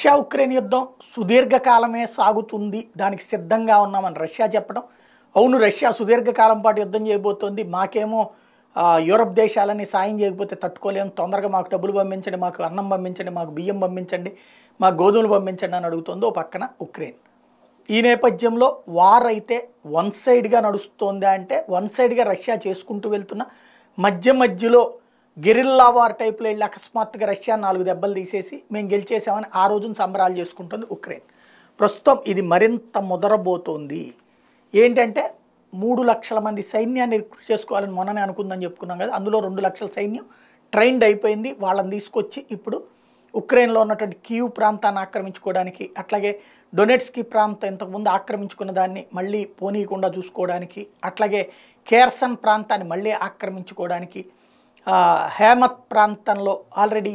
Russia Ukraine యుద్ధం సుదీర్ఘకాలమే సాగుతుంది దానికి సిద్ధంగా ఉన్నామని రష్యా చెప్పడం అవును రష్యా సుదీర్ఘకాలం పాటు యుద్ధం చేయబోతోంది మాకేమో యూరప్ దేశాలని సాయం చేయకపోతే తట్టుకోలేము తొందరగా మాకు డబ్బులు పంపించండి మాకు అన్నం పంపించండి మాకు బియ్యం పంపించండి మాకు గోధుమలు పంపించండి అని అడుగుతుంది ఓ పక్కన ఉక్రెయిన్ ఈ నేపథ్యంలో వార్ అయితే వన్ సైడ్గా నడుస్తోందా అంటే వన్ సైడ్గా రష్యా చేసుకుంటూ వెళ్తున్న మధ్య మధ్యలో గెరిల్లా వార్ టైప్లో వెళ్ళి అకస్మాత్తుగా రష్యా నాలుగు దెబ్బలు తీసేసి మేము గెలిచేసామని ఆ రోజున సంబరాలు చేసుకుంటుంది ఉక్రెయిన్ ప్రస్తుతం ఇది మరింత ముదరబోతోంది ఏంటంటే మూడు లక్షల మంది సైన్యాన్ని రిక్రూట్ చేసుకోవాలని మొన్ననే అనుకుందని చెప్పుకున్నాం కదా అందులో రెండు లక్షల సైన్యం ట్రైన్డ్ అయిపోయింది వాళ్ళని తీసుకొచ్చి ఇప్పుడు ఉక్రెయిన్లో ఉన్నటువంటి కీవ్ ప్రాంతాన్ని ఆక్రమించుకోవడానికి అట్లాగే డొనెట్స్కి ప్రాంతం ఇంతకుముందు ఆక్రమించుకున్న దాన్ని మళ్ళీ పోనీయకుండా చూసుకోవడానికి అట్లాగే కేర్సన్ ప్రాంతాన్ని మళ్ళీ ఆక్రమించుకోవడానికి హేమత్ ప్రాంతంలో ఆల్రెడీ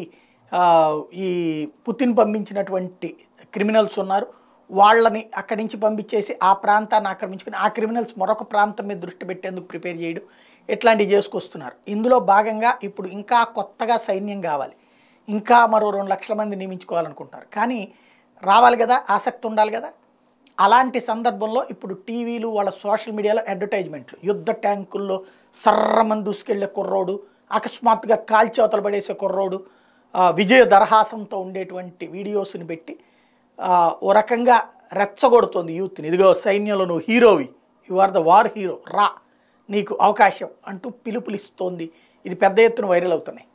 ఈ పుతిన్ పంపించినటువంటి క్రిమినల్స్ ఉన్నారు వాళ్ళని అక్కడి నుంచి పంపించేసి ఆ ప్రాంతాన్ని ఆక్రమించుకుని ఆ క్రిమినల్స్ మరొక ప్రాంతం మీద దృష్టి పెట్టేందుకు ప్రిపేర్ చేయడం ఇట్లాంటివి చేసుకొస్తున్నారు ఇందులో భాగంగా ఇప్పుడు ఇంకా కొత్తగా సైన్యం కావాలి ఇంకా మరో రెండు లక్షల మంది నియమించుకోవాలనుకుంటున్నారు కానీ రావాలి కదా ఆసక్తి ఉండాలి కదా అలాంటి సందర్భంలో ఇప్పుడు టీవీలు వాళ్ళ సోషల్ మీడియాలో అడ్వర్టైజ్మెంట్లు యుద్ధ ట్యాంకుల్లో సర్రమని దూసుకెళ్లే కుర్రోడు అకస్మాత్తుగా కాల్చి అవతల పడేసే కుర్రోడు విజయ దరహాసంతో ఉండేటువంటి వీడియోస్ని పెట్టి ఓ రకంగా రెచ్చగొడుతోంది యూత్ని ఇదిగో సైన్యంలో నువ్వు హీరోవి you are the war hero రా నీకు అవకాశం అంటూ పిలుపులిస్తోంది ఇది పెద్ద ఎత్తున వైరల్ అవుతున్నాయి